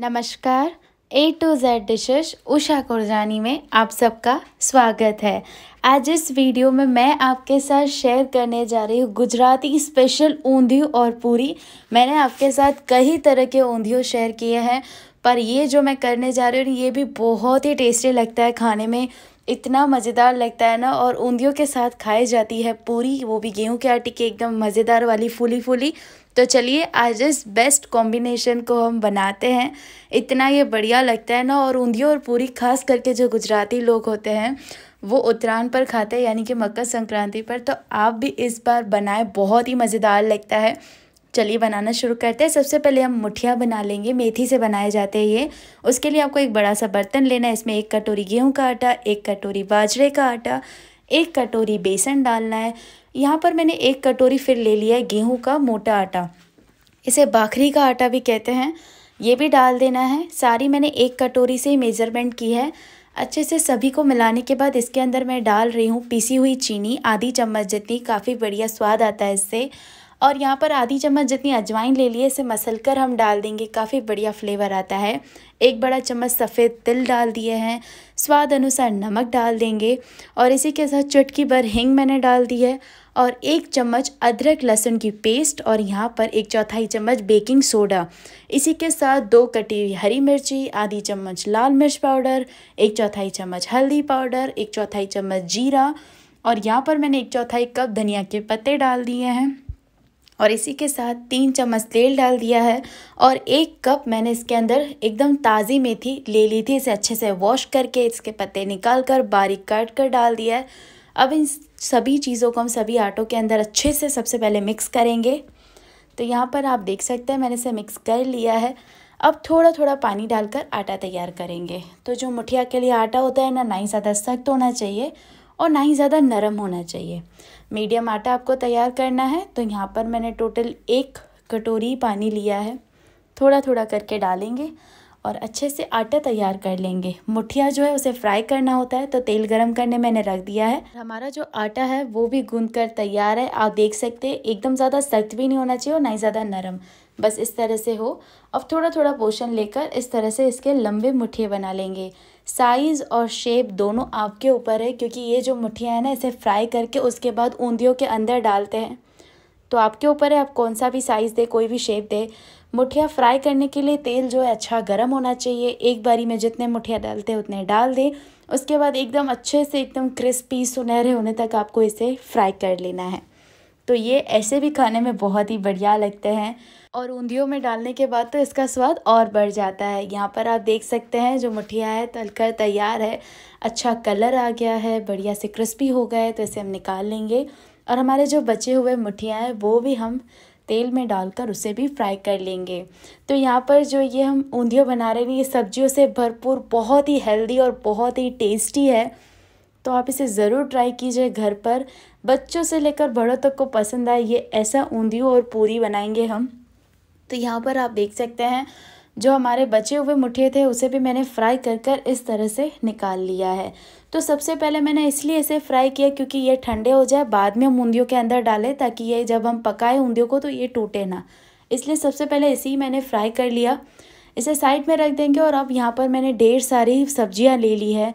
नमस्कार A to Z dishes Usha Kurjani में आप सबका स्वागत है आज इस वीडियो में मैं आपके साथ शेयर करने जा रही हूँ गुजराती स्पेशल ऊंधियों और पूरी मैंने आपके साथ कई तरह के ऊंधियों शेयर किए हैं पर ये जो मैं करने जा रही हूँ ये भी बहुत ही टेस्टी लगता है खाने में इतना मज़ेदार लगता है ना और ऊंधियों के साथ खाई जाती है पूरी वो भी गेहूं के आटे की एकदम मज़ेदार वाली फूली फूली तो चलिए आज इस बेस्ट कॉम्बिनेशन को हम बनाते हैं इतना ये बढ़िया लगता है ना और ऊंधियों और पूरी खास करके जो गुजराती लोग होते हैं वो उत्तरायण पर खाते हैं यानी कि मकर संक्रांति पर तो आप भी इस बार बनाए बहुत ही मज़ेदार लगता है चलिए बनाना शुरू करते हैं सबसे पहले हम मुठिया बना लेंगे मेथी से बनाए जाते हैं ये उसके लिए आपको एक बड़ा सा बर्तन लेना है इसमें एक कटोरी गेहूं का आटा एक कटोरी बाजरे का आटा एक कटोरी बेसन डालना है यहाँ पर मैंने एक कटोरी फिर ले लिया है गेहूँ का मोटा आटा इसे बाखरी का आटा भी कहते हैं ये भी डाल देना है सारी मैंने एक कटोरी से ही मेज़रमेंट की है अच्छे से सभी को मिलाने के बाद इसके अंदर मैं डाल रही हूँ पीसी हुई चीनी आधी चम्मच जितनी काफ़ी बढ़िया स्वाद आता है इससे और यहाँ पर आधी चम्मच जितनी अजवाइन ले लिए इसे मसल कर हम डाल देंगे काफ़ी बढ़िया फ्लेवर आता है एक बड़ा चम्मच सफ़ेद तिल डाल दिए हैं स्वाद अनुसार नमक डाल देंगे और इसी के साथ चुटकी भर हिंग मैंने डाल दी है और एक चम्मच अदरक लहसुन की पेस्ट और यहाँ पर एक चौथाई चम्मच बेकिंग सोडा इसी के साथ दो कटी हुई हरी मिर्ची आधी चम्मच लाल मिर्च पाउडर एक चौथाई चम्मच हल्दी पाउडर एक चौथाई चम्मच जीरा और यहाँ पर मैंने एक चौथाई कप धनिया के पत्ते डाल दिए हैं और इसी के साथ तीन चम्मच तेल डाल दिया है और एक कप मैंने इसके अंदर एकदम ताज़ी मेथी ले ली थी इसे अच्छे से वॉश करके इसके पत्ते निकाल कर बारीक काट कर डाल दिया है अब इन सभी चीज़ों को हम सभी आटों के अंदर अच्छे से सबसे पहले मिक्स करेंगे तो यहाँ पर आप देख सकते हैं मैंने इसे मिक्स कर लिया है अब थोड़ा थोड़ा पानी डालकर आटा तैयार करेंगे तो जो मुठिया के लिए आटा होता है ना ना ही ज़्यादा सख्त होना चाहिए और ना ही ज़्यादा नरम होना चाहिए मीडियम आटा आपको तैयार करना है तो यहाँ पर मैंने टोटल एक कटोरी पानी लिया है थोड़ा थोड़ा करके डालेंगे और अच्छे से आटा तैयार कर लेंगे मुठिया जो है उसे फ्राई करना होता है तो तेल गरम करने मैंने रख दिया है हमारा जो आटा है वो भी गूंद कर तैयार है आप देख सकते हैं एकदम ज़्यादा सख्त भी नहीं होना चाहिए और ना ही ज़्यादा नरम बस इस तरह से हो अब थोड़ा थोड़ा पोषण लेकर इस तरह से इसके लंबे मुठिए बना लेंगे साइज़ और शेप दोनों आपके ऊपर है क्योंकि ये जो मुठिया है ना इसे फ्राई करके उसके बाद ऊंधियों के अंदर डालते हैं तो आपके ऊपर है आप कौन सा भी साइज़ दे कोई भी शेप दे मुठिया फ्राई करने के लिए तेल जो है अच्छा गर्म होना चाहिए एक बारी में जितने मुठिया डालते हैं उतने डाल दें उसके बाद एकदम अच्छे से एकदम क्रिस्पी सुनहरे होने तक आपको इसे फ्राई कर लेना है तो ये ऐसे भी खाने में बहुत ही बढ़िया लगते हैं और ऊंधियों में डालने के बाद तो इसका स्वाद और बढ़ जाता है यहाँ पर आप देख सकते हैं जो मुठिया है तलकर तैयार है अच्छा कलर आ गया है बढ़िया से क्रिस्पी हो गया है तो इसे हम निकाल लेंगे और हमारे जो बचे हुए मुठियाँ हैं वो भी हम तेल में डालकर उसे भी फ्राई कर लेंगे तो यहाँ पर जो ये हम ऊंधियों बना रहे हैं ये सब्जियों से भरपूर बहुत ही हेल्दी और बहुत ही टेस्टी है तो आप इसे ज़रूर ट्राई कीजिए घर पर बच्चों से लेकर बड़ों तक को पसंद आए ये ऐसा ऊंधियों और पूरी बनाएंगे हम तो यहाँ पर आप देख सकते हैं जो हमारे बचे हुए मुठिए थे उसे भी मैंने फ्राई कर कर इस तरह से निकाल लिया है तो सबसे पहले मैंने इसलिए इसे फ्राई किया क्योंकि ये ठंडे हो जाए बाद में हम ऊंधियों के अंदर डालें ताकि ये जब हम पकाए ऊंधियों को तो ये टूटे ना इसलिए सबसे पहले इसी मैंने फ्राई कर लिया इसे साइड में रख देंगे और अब यहाँ पर मैंने ढेर सारी सब्जियाँ ले ली है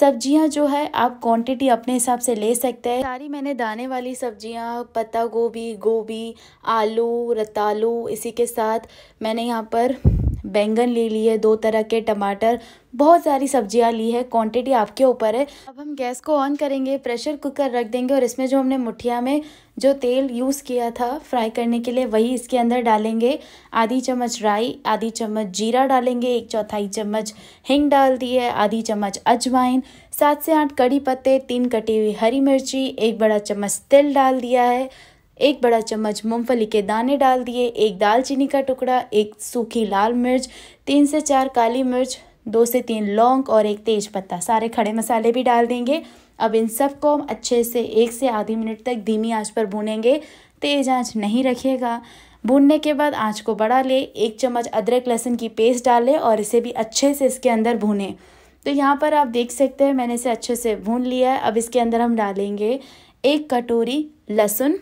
सब्जियां जो है आप क्वांटिटी अपने हिसाब से ले सकते हैं सारी मैंने दाने वाली सब्जियां पत्ता गोभी गोभी आलू रतालू इसी के साथ मैंने यहाँ पर बैंगन ले ली है दो तरह के टमाटर बहुत सारी सब्जियां ली है क्वांटिटी आपके ऊपर है अब हम गैस को ऑन करेंगे प्रेशर कुकर रख देंगे और इसमें जो हमने मुठिया में जो तेल यूज़ किया था फ्राई करने के लिए वही इसके अंदर डालेंगे आधी चम्मच राई आधी चम्मच जीरा डालेंगे एक चौथाई चम्मच हिंग डाल दी है आधी चम्मच अजवाइन सात से आठ कड़ी पत्ते तीन कटी हुई हरी मिर्ची एक बड़ा चम्मच तिल डाल दिया है एक बड़ा चम्मच मूंगफली के दाने डाल दिए एक दालचीनी का टुकड़ा एक सूखी लाल मिर्च तीन से चार काली मिर्च दो से तीन लौंग और एक तेज पत्ता सारे खड़े मसाले भी डाल देंगे अब इन सब को हम अच्छे से एक से आधी मिनट तक धीमी आंच पर भूनेंगे तेज आंच नहीं रखिएगा भूनने के बाद आंच को बढ़ा ले एक चम्मच अदरक लहसुन की पेस्ट डालें और इसे भी अच्छे से इसके अंदर भूनें तो यहाँ पर आप देख सकते हैं मैंने इसे अच्छे से भून लिया है अब इसके अंदर हम डालेंगे एक कटोरी लहसुन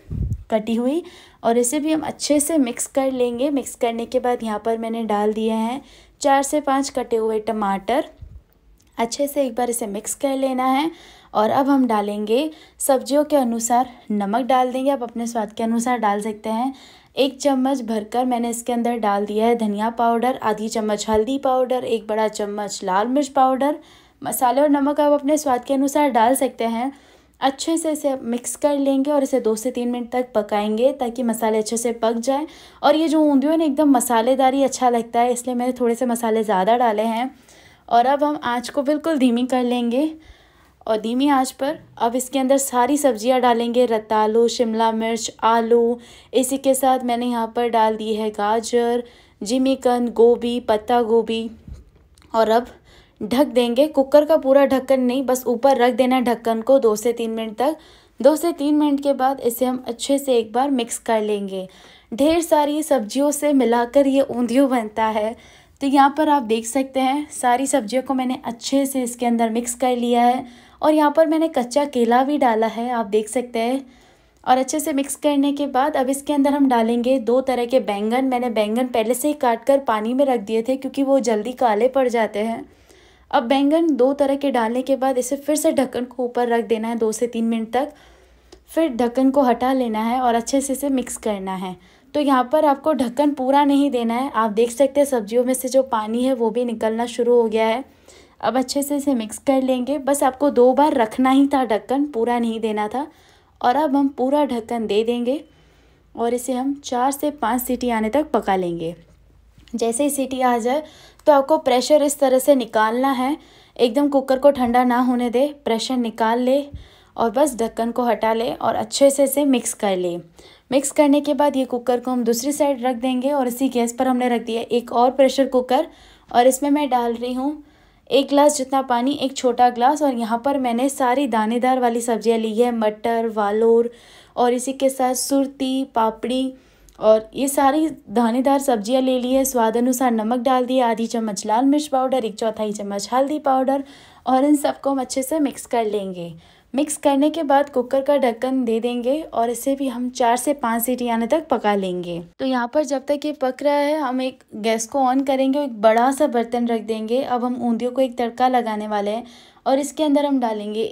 कटी हुई और इसे भी हम अच्छे से मिक्स कर लेंगे मिक्स करने के बाद यहाँ पर मैंने डाल दिए हैं चार से पाँच कटे हुए टमाटर अच्छे से एक बार इसे मिक्स कर लेना है और अब हम डालेंगे सब्जियों के अनुसार नमक डाल देंगे आप अपने स्वाद के अनुसार डाल सकते हैं एक चम्मच भरकर मैंने इसके अंदर डाल दिया है धनिया पाउडर आधी चम्मच हल्दी पाउडर एक बड़ा चम्मच लाल मिर्च पाउडर मसाले और नमक आप अपने स्वाद के अनुसार डाल सकते हैं अच्छे से इसे मिक्स कर लेंगे और इसे दो से तीन मिनट तक पकाएंगे ताकि मसाले अच्छे से पक जाए और ये जो ऊँधियों ने एकदम मसालेदार ही अच्छा लगता है इसलिए मैंने थोड़े से मसाले ज़्यादा डाले हैं और अब हम आँच को बिल्कुल धीमी कर लेंगे और धीमी आँच पर अब इसके अंदर सारी सब्जियाँ डालेंगे रतालू शिमला मिर्च आलू इसी के साथ मैंने यहाँ पर डाल दी है गाजर जिमीकंद गोभी पत्ता गोभी और अब ढक देंगे कुकर का पूरा ढक्कन नहीं बस ऊपर रख देना है ढक्कन को दो से तीन मिनट तक दो से तीन मिनट के बाद इसे हम अच्छे से एक बार मिक्स कर लेंगे ढेर सारी सब्जियों से मिलाकर ये ऊंधियों बनता है तो यहाँ पर आप देख सकते हैं सारी सब्जियों को मैंने अच्छे से इसके अंदर मिक्स कर लिया है और यहाँ पर मैंने कच्चा केला भी डाला है आप देख सकते हैं और अच्छे से मिक्स करने के बाद अब इसके अंदर हम डालेंगे दो तरह के बैंगन मैंने बैंगन पहले से ही काट कर पानी में रख दिए थे क्योंकि वो जल्दी काले पड़ जाते हैं अब बैंगन दो तरह के डालने के बाद इसे फिर से ढक्कन को ऊपर रख देना है दो से तीन मिनट तक फिर ढक्कन को हटा लेना है और अच्छे से इसे मिक्स करना है तो यहाँ पर आपको ढक्कन पूरा नहीं देना है आप देख सकते हैं सब्जियों में से जो पानी है वो भी निकलना शुरू हो गया है अब अच्छे से इसे मिक्स कर लेंगे बस आपको दो बार रखना ही था ढक्कन पूरा नहीं देना था और अब हम पूरा ढक्कन दे देंगे और इसे हम चार से पाँच सीटी आने तक पका लेंगे जैसे ही सीटी आ जाए तो आपको प्रेशर इस तरह से निकालना है एकदम कुकर को ठंडा ना होने दे प्रेशर निकाल ले और बस ढक्कन को हटा ले और अच्छे से इसे मिक्स कर ले मिक्स करने के बाद ये कुकर को हम दूसरी साइड रख देंगे और इसी गैस पर हमने रख दिया एक और प्रेशर कुकर और इसमें मैं डाल रही हूँ एक गिलास जितना पानी एक छोटा गिलास और यहाँ पर मैंने सारी दानेदार वाली सब्जियाँ ली है मटर वालोर और इसी के साथ सुरती पापड़ी और ये सारी दानेदार सब्जियां ले ली है स्वाद अनुसार नमक डाल दिया आधी चम्मच लाल मिर्च पाउडर एक चौथाई चम्मच हल्दी पाउडर और इन सबको हम अच्छे से मिक्स कर लेंगे मिक्स करने के बाद कुकर का ढक्कन दे देंगे और इसे भी हम चार से पाँच सीटी आने तक पका लेंगे तो यहाँ पर जब तक ये पक रहा है हम एक गैस को ऑन करेंगे और एक बड़ा सा बर्तन रख देंगे अब हम ऊंधियों को एक तड़का लगाने वाले हैं और इसके अंदर हम डालेंगे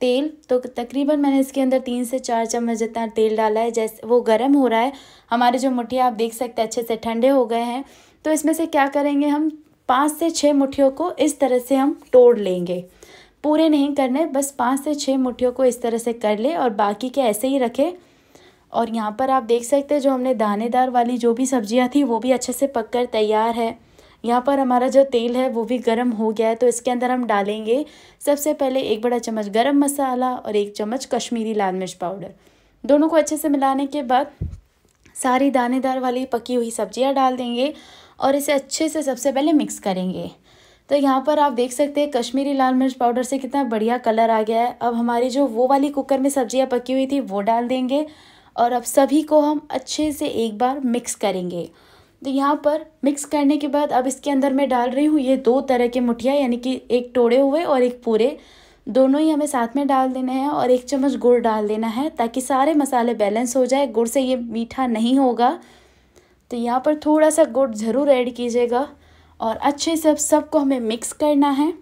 तेल तो तकरीबन मैंने इसके अंदर तीन से चार चम्मच जितना तेल डाला है जैसे वो गर्म हो रहा है हमारे जो मुठिया आप देख सकते हैं अच्छे से ठंडे हो गए हैं तो इसमें से क्या करेंगे हम पाँच से छः मुठियों को इस तरह से हम तोड़ लेंगे पूरे नहीं करने बस पाँच से छः मुठियों को इस तरह से कर ले और बाकी के ऐसे ही रखें और यहाँ पर आप देख सकते हैं जो हमने दानेदार वाली जो भी सब्जियाँ थी वो भी अच्छे से पककर तैयार है यहाँ पर हमारा जो तेल है वो भी गर्म हो गया है तो इसके अंदर हम डालेंगे सबसे पहले एक बड़ा चम्मच गर्म मसाला और एक चम्मच कश्मीरी लाल मिर्च पाउडर दोनों को अच्छे से मिलाने के बाद सारी दानेदार वाली पकी हुई सब्जियाँ डाल देंगे और इसे अच्छे से सबसे पहले मिक्स करेंगे तो यहाँ पर आप देख सकते हैं कश्मीरी लाल मिर्च पाउडर से कितना बढ़िया कलर आ गया है अब हमारी जो वो वाली कुकर में सब्जियाँ पकी हुई थी वो डाल देंगे और अब सभी को हम अच्छे से एक बार मिक्स करेंगे तो यहाँ पर मिक्स करने के बाद अब इसके अंदर मैं डाल रही हूँ ये दो तरह के मुठिया यानी कि एक टोड़े हुए और एक पूरे दोनों ही हमें साथ में डाल देने हैं और एक चम्मच गुड़ डाल देना है ताकि सारे मसाले बैलेंस हो जाए गुड़ से ये मीठा नहीं होगा तो यहाँ पर थोड़ा सा गुड़ ज़रूर ऐड कीजिएगा और अच्छे से अब सबको हमें मिक्स करना है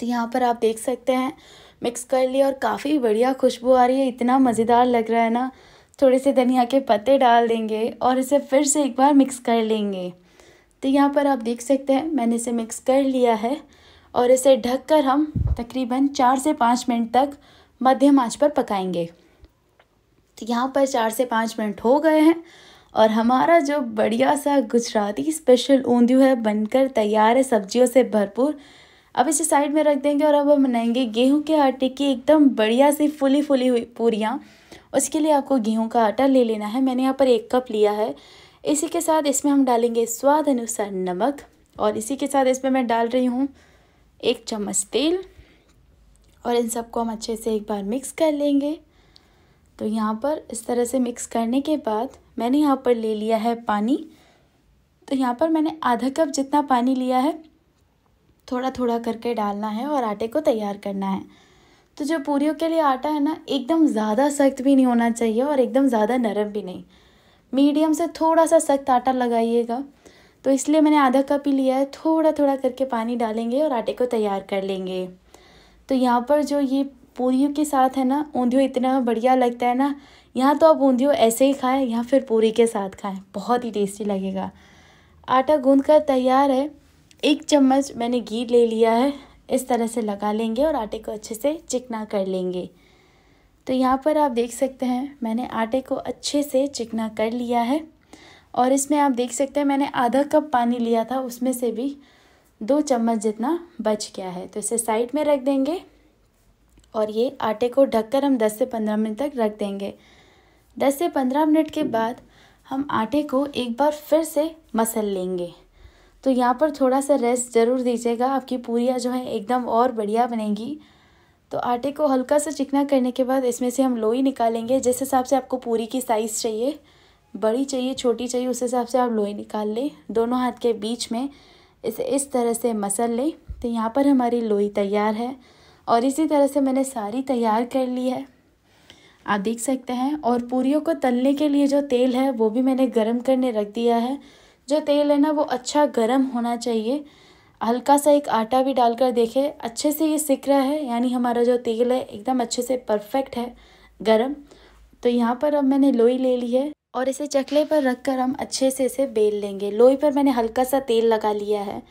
तो यहाँ पर आप देख सकते हैं मिक्स कर लिया और काफ़ी बढ़िया खुशबू आ रही है इतना मज़ेदार लग रहा है ना थोड़े से धनिया के पत्ते डाल देंगे और इसे फिर से एक बार मिक्स कर लेंगे तो यहाँ पर आप देख सकते हैं मैंने इसे मिक्स कर लिया है और इसे ढककर हम तकरीबन चार से पाँच मिनट तक मध्यम आंच पर पकाएंगे तो यहाँ पर चार से पाँच मिनट हो गए हैं और हमारा जो बढ़िया सा गुजराती स्पेशल ऊंधियू है बनकर तैयार है सब्जियों से भरपूर अब इसे साइड में रख देंगे और अब हम बनाएंगे गेहूं के आटे की एकदम बढ़िया सी फुली फुली हुई पूरियाँ उसके लिए आपको गेहूं का आटा ले लेना है मैंने यहाँ पर एक कप लिया है इसी के साथ इसमें हम डालेंगे स्वाद अनुसार नमक और इसी के साथ इसमें मैं डाल रही हूँ एक चम्मच तेल और इन सबको हम अच्छे से एक बार मिक्स कर लेंगे तो यहाँ पर इस तरह से मिक्स करने के बाद मैंने यहाँ पर ले लिया है पानी तो यहाँ पर मैंने आधा कप जितना पानी लिया है थोड़ा थोड़ा करके डालना है और आटे को तैयार करना है तो जो पूरियों के लिए आटा है ना एकदम ज़्यादा सख्त भी नहीं होना चाहिए और एकदम ज़्यादा नरम भी नहीं मीडियम से थोड़ा सा सख्त आटा लगाइएगा तो इसलिए मैंने आधा कप ही लिया है थोड़ा थोड़ा करके पानी डालेंगे और आटे को तैयार कर लेंगे तो यहाँ पर जो ये पूरियों के साथ है ना ऊंधियों इतना बढ़िया लगता है ना यहाँ तो आप ऊंधियों ऐसे ही खाएं या फिर पूरी के साथ खाएं बहुत ही टेस्टी लगेगा आटा गूंद कर तैयार है एक चम्मच मैंने घी ले लिया है इस तरह से लगा लेंगे और आटे को अच्छे से चिकना कर लेंगे तो यहाँ पर आप देख सकते हैं मैंने आटे को अच्छे से चिकना कर लिया है और इसमें आप देख सकते हैं मैंने आधा कप पानी लिया था उसमें से भी दो चम्मच जितना बच गया है तो इसे साइड में रख देंगे और ये आटे को ढककर हम 10 से 15 मिनट तक रख देंगे 10 से 15 मिनट के बाद हम आटे को एक बार फिर से मसल लेंगे तो यहाँ पर थोड़ा सा रेस्ट ज़रूर दीजिएगा आपकी पूरियाँ जो हैं एकदम और बढ़िया बनेगी तो आटे को हल्का सा चिकना करने के बाद इसमें से हम लोई निकालेंगे जिस हिसाब से आपको पूरी की साइज़ चाहिए बड़ी चाहिए छोटी चाहिए उस हिसाब से आप लोई निकाल लें दोनों हाथ के बीच में इसे इस तरह से मसल लें तो यहाँ पर हमारी लोई तैयार है और इसी तरह से मैंने सारी तैयार कर ली है आप देख सकते हैं और पूरी को तलने के लिए जो तेल है वो भी मैंने गर्म करने रख दिया है जो तेल है ना वो अच्छा गर्म होना चाहिए हल्का सा एक आटा भी डालकर देखें अच्छे से ये सिक रहा है यानी हमारा जो तेल है एकदम अच्छे से परफेक्ट है गरम तो यहाँ पर अब मैंने लोई ले ली है और इसे चकले पर रख कर हम अच्छे से इसे बेल लेंगे लोई पर मैंने हल्का सा तेल लगा लिया है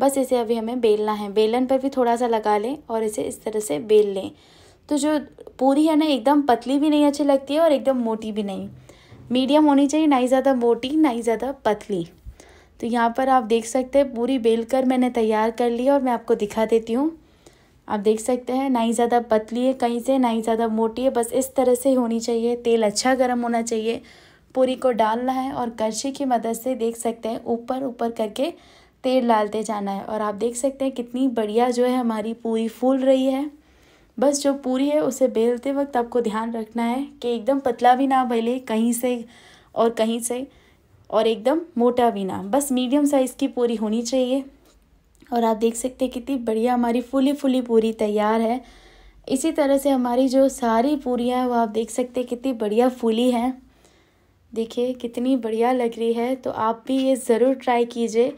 बस इसे अभी हमें बेलना है बेलन पर भी थोड़ा सा लगा लें और इसे इस तरह से बेल लें तो जो पूरी है ना एकदम पतली भी नहीं अच्छी लगती है और एकदम मोटी भी नहीं मीडियम होनी चाहिए ना ही ज़्यादा मोटी ना ही ज़्यादा पतली तो यहाँ पर आप देख सकते हैं पूरी बेल कर मैंने तैयार कर ली और मैं आपको दिखा देती हूँ आप देख सकते हैं ना ही ज़्यादा पतली है कहीं से ना ही ज़्यादा मोटी है बस इस तरह से होनी चाहिए तेल अच्छा गर्म होना चाहिए पूरी को डालना है और करछी की मदद से देख सकते हैं ऊपर ऊपर करके तेल डालते जाना है और आप देख सकते हैं कितनी बढ़िया जो है हमारी पूरी फूल रही है बस जो पूरी है उसे बेलते वक्त आपको ध्यान रखना है कि एकदम पतला भी ना बेले कहीं से और कहीं से और एकदम मोटा भी ना बस मीडियम साइज़ की पूरी होनी चाहिए और आप देख सकते हैं कितनी बढ़िया हमारी फुली फुली पूरी तैयार है इसी तरह से हमारी जो सारी पूरियाँ हैं वो आप देख सकते हैं कितनी बढ़िया फूली हैं देखिए कितनी बढ़िया लग रही है तो आप भी ये ज़रूर ट्राई कीजिए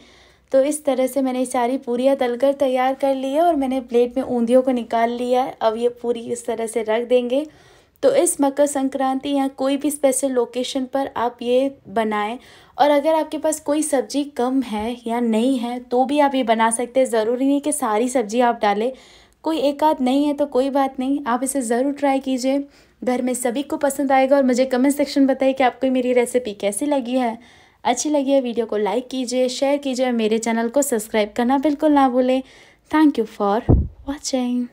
तो इस तरह से मैंने सारी पूरियाँ तलकर तैयार कर ली है और मैंने प्लेट में ऊंधियों को निकाल लिया है अब ये पूरी इस तरह से रख देंगे तो इस मकर संक्रांति या कोई भी स्पेशल लोकेशन पर आप ये बनाएं और अगर आपके पास कोई सब्जी कम है या नहीं है तो भी आप ये बना सकते हैं ज़रूरी नहीं कि सारी सब्जी आप डालें कोई एक आध नहीं है तो कोई बात नहीं आप इसे ज़रूर ट्राई कीजिए घर में सभी को पसंद आएगा और मुझे कमेंट सेक्शन बताइए कि आपको मेरी रेसिपी कैसी लगी है अच्छी लगी है वीडियो को लाइक कीजिए शेयर कीजिए और मेरे चैनल को सब्सक्राइब करना बिल्कुल ना भूलें थैंक यू फॉर वॉचिंग